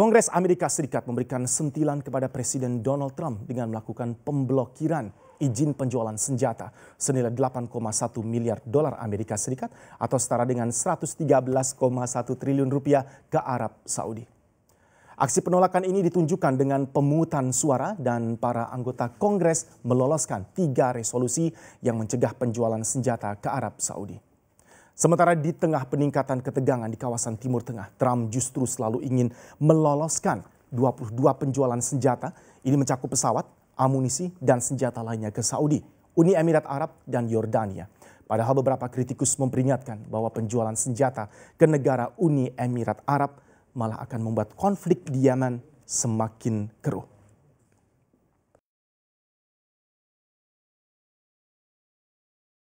Kongres Amerika Serikat memberikan sentilan kepada Presiden Donald Trump dengan melakukan pemblokiran izin penjualan senjata senilai 8,1 miliar dolar Amerika Serikat atau setara dengan 113,1 triliun rupiah ke Arab Saudi. Aksi penolakan ini ditunjukkan dengan pemungutan suara dan para anggota Kongres meloloskan tiga resolusi yang mencegah penjualan senjata ke Arab Saudi. Sementara di tengah peningkatan ketegangan di kawasan Timur Tengah, Trump justru selalu ingin meloloskan 22 penjualan senjata. Ini mencakup pesawat, amunisi, dan senjata lainnya ke Saudi, Uni Emirat Arab, dan Yordania. Padahal beberapa kritikus memperingatkan bahwa penjualan senjata ke negara Uni Emirat Arab malah akan membuat konflik di Yaman semakin keruh.